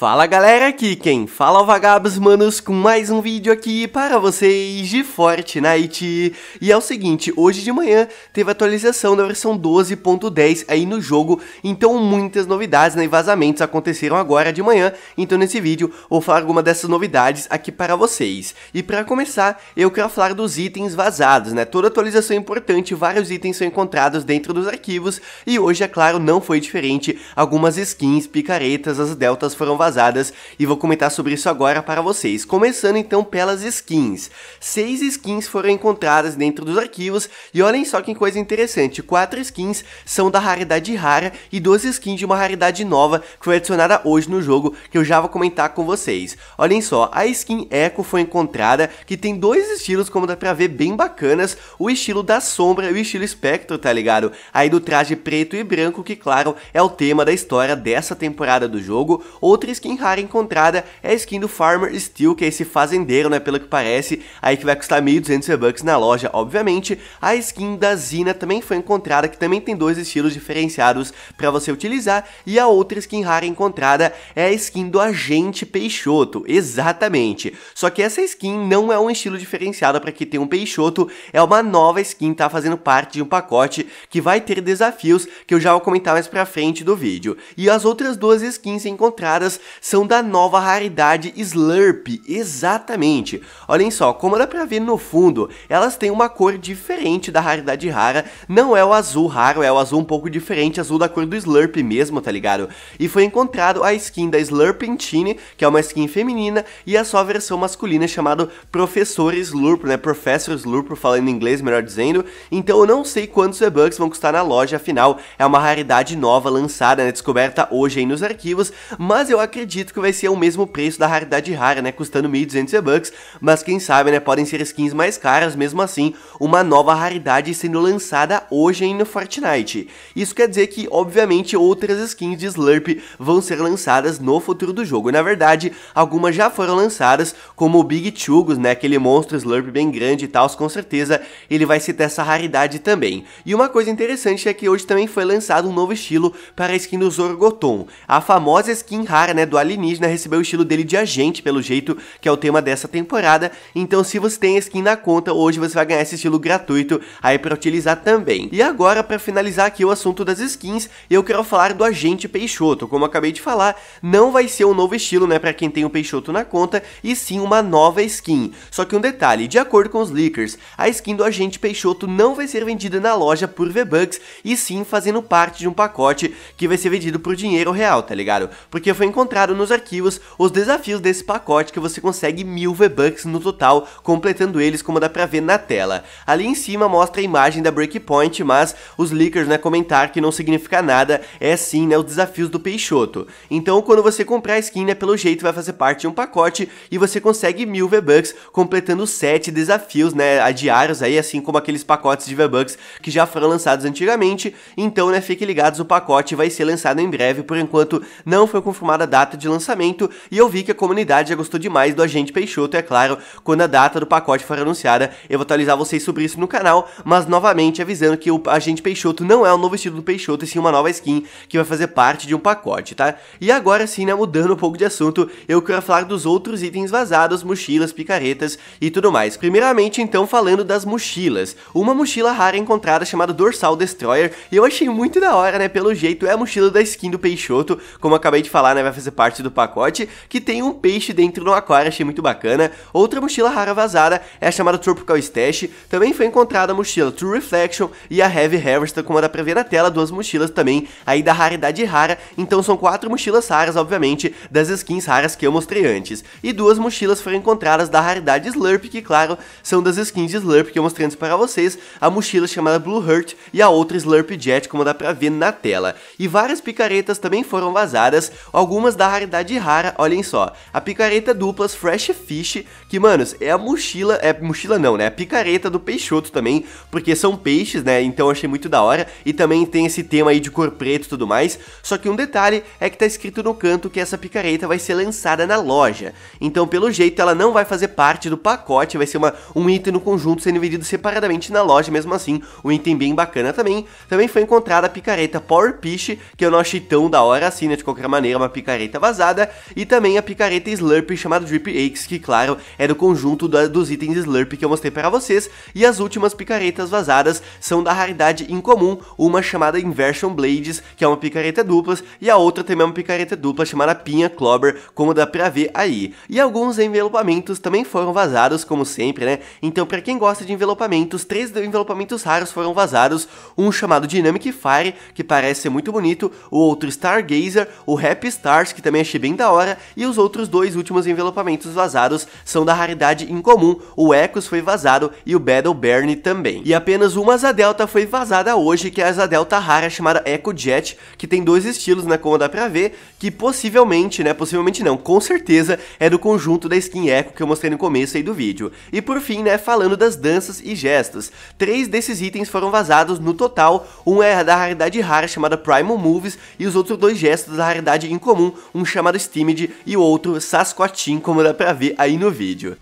Fala galera, aqui quem fala é o Vagabos Manos com mais um vídeo aqui para vocês de Fortnite. E é o seguinte, hoje de manhã teve atualização da versão 12.10 aí no jogo, então muitas novidades né, e vazamentos aconteceram agora de manhã, então nesse vídeo vou falar alguma dessas novidades aqui para vocês. E para começar, eu quero falar dos itens vazados, né, toda atualização é importante, vários itens são encontrados dentro dos arquivos, e hoje é claro não foi diferente, algumas skins, picaretas, as deltas foram vazadas vazadas e vou comentar sobre isso agora para vocês. Começando então pelas skins. Seis skins foram encontradas dentro dos arquivos e olhem só que coisa interessante, quatro skins são da raridade rara e duas skins de uma raridade nova que foi adicionada hoje no jogo que eu já vou comentar com vocês. Olhem só, a skin Echo foi encontrada que tem dois estilos como dá pra ver bem bacanas, o estilo da sombra e o estilo espectro, tá ligado? Aí do traje preto e branco que claro é o tema da história dessa temporada do jogo, outras skin rara encontrada é a skin do Farmer Steel, que é esse fazendeiro, né, pelo que parece, aí que vai custar 1.200 bucks na loja, obviamente. A skin da Zina também foi encontrada, que também tem dois estilos diferenciados para você utilizar, e a outra skin rara encontrada é a skin do Agente Peixoto, exatamente. Só que essa skin não é um estilo diferenciado para que tem um Peixoto, é uma nova skin, tá fazendo parte de um pacote que vai ter desafios que eu já vou comentar mais pra frente do vídeo. E as outras duas skins encontradas são da nova raridade Slurp, exatamente. Olhem só, como dá pra ver no fundo, elas têm uma cor diferente da raridade rara, não é o azul raro, é o azul um pouco diferente, azul da cor do Slurp mesmo, tá ligado? E foi encontrado a skin da Slurpentine, que é uma skin feminina, e a sua versão masculina é chamada Professor Slurp, né, Professor Slurp, falando em inglês, melhor dizendo, então eu não sei quantos V-Bucks vão custar na loja, afinal, é uma raridade nova lançada, né, descoberta hoje aí nos arquivos, mas eu acredito acredito que vai ser o mesmo preço da raridade rara, né, custando 1.200 bucks mas quem sabe, né, podem ser skins mais caras, mesmo assim, uma nova raridade sendo lançada hoje no Fortnite. Isso quer dizer que, obviamente, outras skins de Slurp vão ser lançadas no futuro do jogo, na verdade, algumas já foram lançadas, como o Big Chugos, né, aquele monstro Slurp bem grande e tal, com certeza ele vai citar essa raridade também. E uma coisa interessante é que hoje também foi lançado um novo estilo para a skin do Zorgoton, a famosa skin rara, né, né, do alienígena né, recebeu o estilo dele de agente, pelo jeito, que é o tema dessa temporada. Então, se você tem a skin na conta, hoje você vai ganhar esse estilo gratuito aí para utilizar também. E agora, para finalizar aqui o assunto das skins, eu quero falar do agente Peixoto. Como eu acabei de falar, não vai ser um novo estilo, né, para quem tem o Peixoto na conta, e sim uma nova skin. Só que um detalhe, de acordo com os leakers, a skin do agente Peixoto não vai ser vendida na loja por V-Bucks, e sim fazendo parte de um pacote que vai ser vendido por dinheiro real, tá ligado? Porque foi encontrado encontraram nos arquivos os desafios desse pacote que você consegue mil V-Bucks no total, completando eles como dá pra ver na tela. Ali em cima mostra a imagem da Breakpoint, mas os leakers né, comentaram que não significa nada, é sim né, os desafios do Peixoto. Então quando você comprar a skin, né, pelo jeito vai fazer parte de um pacote e você consegue mil V-Bucks completando sete desafios né, a diários, aí, assim como aqueles pacotes de V-Bucks que já foram lançados antigamente. Então né, fiquem ligados, o pacote vai ser lançado em breve, por enquanto não foi confirmada a data data de lançamento e eu vi que a comunidade já gostou demais do Agente Peixoto, é claro, quando a data do pacote for anunciada, eu vou atualizar vocês sobre isso no canal, mas novamente avisando que o Agente Peixoto não é o novo estilo do Peixoto, e sim uma nova skin que vai fazer parte de um pacote, tá? E agora sim, né, mudando um pouco de assunto, eu quero falar dos outros itens vazados, mochilas, picaretas e tudo mais. Primeiramente, então, falando das mochilas. Uma mochila rara encontrada chamada Dorsal Destroyer, e eu achei muito da hora, né, pelo jeito é a mochila da skin do Peixoto, como eu acabei de falar, né, vai fazer fazer parte do pacote, que tem um peixe dentro do aquário, achei muito bacana. Outra mochila rara vazada é a chamada Tropical Stash, também foi encontrada a mochila True Reflection e a Heavy Harvester, como dá pra ver na tela, duas mochilas também aí da raridade rara, então são quatro mochilas raras, obviamente, das skins raras que eu mostrei antes. E duas mochilas foram encontradas da raridade Slurp, que claro, são das skins de Slurp que eu mostrei antes para vocês, a mochila chamada Blue Heart e a outra Slurp Jet, como dá pra ver na tela. E várias picaretas também foram vazadas, algumas da raridade rara, olhem só, a picareta duplas Fresh Fish, que, manos, é a mochila, é mochila não, né, a picareta do Peixoto também, porque são peixes, né, então achei muito da hora, e também tem esse tema aí de cor preta e tudo mais, só que um detalhe é que tá escrito no canto que essa picareta vai ser lançada na loja, então pelo jeito ela não vai fazer parte do pacote, vai ser uma, um item no conjunto sendo vendido separadamente na loja, mesmo assim, um item bem bacana também, também foi encontrada a picareta Power Fish, que eu não achei tão da hora assim, né, de qualquer maneira, uma picareta picareta vazada e também a picareta Slurp chamada Drip Aches, que claro, é do conjunto da, dos itens Slurp que eu mostrei para vocês, e as últimas picaretas vazadas são da raridade incomum, uma chamada Inversion Blades, que é uma picareta duplas, e a outra também é uma picareta dupla chamada Pinha Clobber, como dá pra ver aí. E alguns envelopamentos também foram vazados, como sempre, né? Então para quem gosta de envelopamentos, três envelopamentos raros foram vazados, um chamado Dynamic Fire, que parece ser muito bonito, o outro Stargazer, o Happy Stars, que que também achei bem da hora, e os outros dois últimos envelopamentos vazados são da raridade incomum, o Echoes foi vazado e o Battle Burn também. E apenas uma Asa Delta foi vazada hoje, que é a Asa Delta rara chamada Echo Jet, que tem dois estilos, né, como dá pra ver, que possivelmente, né, possivelmente não, com certeza é do conjunto da skin Echo que eu mostrei no começo aí do vídeo. E por fim, né, falando das danças e gestos, três desses itens foram vazados no total, um é da raridade rara chamada Primal Moves e os outros dois gestos da raridade incomum, um chamado Stimid e o outro Sasquatchin, como dá pra ver aí no vídeo.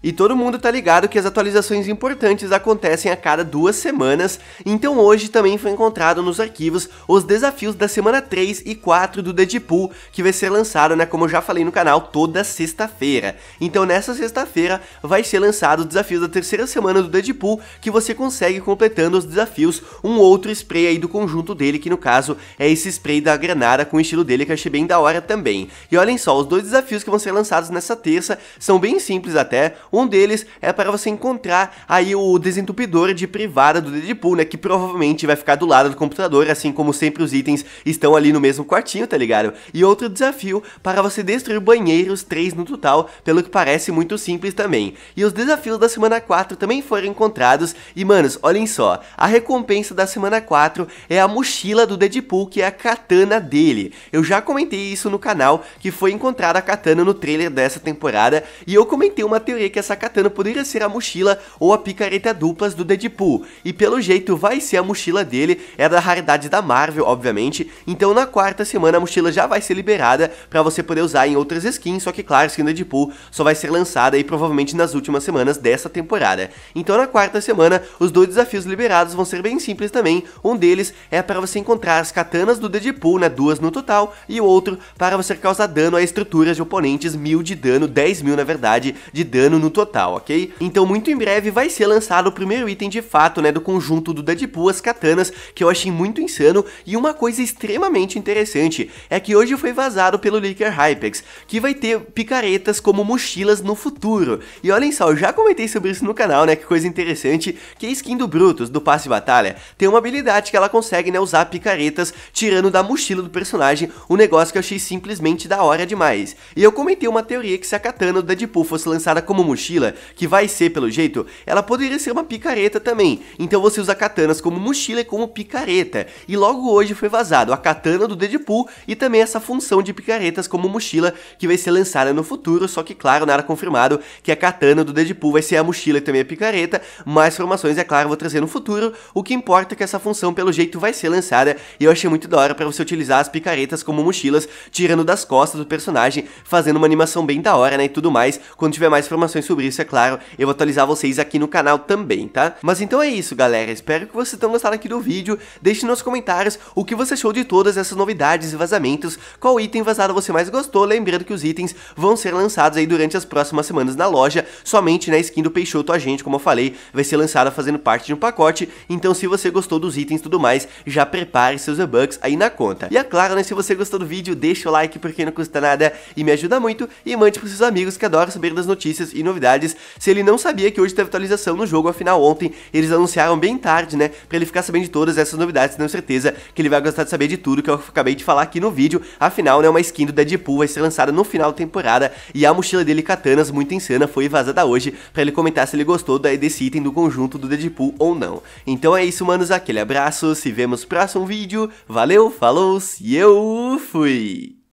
E todo mundo tá ligado que as atualizações importantes acontecem a cada duas semanas, então hoje também foi encontrado nos arquivos os desafios da semana 3 e 4 do Deadpool, que vai ser lançado, né, como eu já falei no canal, toda sexta-feira. Então nessa sexta-feira vai ser lançado os desafios da terceira semana do Deadpool, que você consegue completando os desafios um outro spray aí do conjunto dele, que no caso é esse spray da granada com o estilo dele que eu achei bem da hora também. E olhem só, os dois desafios que vão ser lançados nessa terça são bem simples até, um deles é para você encontrar aí o desentupidor de privada do Deadpool, né? Que provavelmente vai ficar do lado do computador, assim como sempre os itens estão ali no mesmo quartinho, tá ligado? E outro desafio para você destruir banheiros, três no total, pelo que parece muito simples também. E os desafios da semana 4 também foram encontrados. E manos, olhem só, a recompensa da semana 4 é a mochila do Deadpool, que é a katana dele. Eu já comentei isso no canal, que foi encontrada a katana no trailer dessa temporada, e eu comentei uma teoria que que essa katana poderia ser a mochila ou a picareta duplas do Deadpool, e pelo jeito vai ser a mochila dele, é da raridade da Marvel, obviamente, então na quarta semana a mochila já vai ser liberada para você poder usar em outras skins, só que claro, a skin do Deadpool só vai ser lançada e provavelmente nas últimas semanas dessa temporada. Então na quarta semana, os dois desafios liberados vão ser bem simples também, um deles é para você encontrar as katanas do Deadpool, né, duas no total, e o outro para você causar dano a estruturas de oponentes, mil de dano, 10 mil na verdade, de dano no no total, ok? Então muito em breve vai ser lançado o primeiro item de fato, né, do conjunto do Deadpool, as katanas, que eu achei muito insano, e uma coisa extremamente interessante é que hoje foi vazado pelo Leaker Hypex, que vai ter picaretas como mochilas no futuro. E olhem só, eu já comentei sobre isso no canal, né, que coisa interessante, que a skin do Brutus, do passe batalha, tem uma habilidade que ela consegue, né, usar picaretas tirando da mochila do personagem, um negócio que eu achei simplesmente da hora demais. E eu comentei uma teoria que se a katana do Deadpool fosse lançada como mochila, mochila, que vai ser pelo jeito, ela poderia ser uma picareta também. Então você usa katanas como mochila e como picareta. E logo hoje foi vazado a katana do Deadpool e também essa função de picaretas como mochila que vai ser lançada no futuro, só que claro, nada confirmado que a katana do Deadpool vai ser a mochila e também a picareta, mais informações é claro vou trazer no futuro, o que importa é que essa função pelo jeito vai ser lançada e eu achei muito da hora para você utilizar as picaretas como mochilas, tirando das costas do personagem, fazendo uma animação bem da hora, né, e tudo mais, quando tiver mais informações sobre isso, é claro, eu vou atualizar vocês aqui no canal também, tá? Mas então é isso, galera, espero que vocês tenham gostado aqui do vídeo, deixe nos comentários o que você achou de todas essas novidades e vazamentos, qual item vazado você mais gostou, lembrando que os itens vão ser lançados aí durante as próximas semanas na loja, somente na skin do Peixoto Agente, como eu falei, vai ser lançada fazendo parte de um pacote, então se você gostou dos itens e tudo mais, já prepare seus e-bucks aí na conta. E é claro, né, se você gostou do vídeo, deixa o like porque não custa nada e me ajuda muito, e mande pros seus amigos que adoram saber das notícias e novidades novidades, se ele não sabia que hoje teve atualização no jogo, afinal ontem eles anunciaram bem tarde, né, pra ele ficar sabendo de todas essas novidades, tenho certeza que ele vai gostar de saber de tudo que eu acabei de falar aqui no vídeo, afinal, né, uma skin do Deadpool vai ser lançada no final da temporada e a mochila dele Katanas, muito insana, foi vazada hoje pra ele comentar se ele gostou desse item do conjunto do Deadpool ou não. Então é isso, manos, aquele abraço, se vemos no próximo vídeo, valeu, falou e eu fui!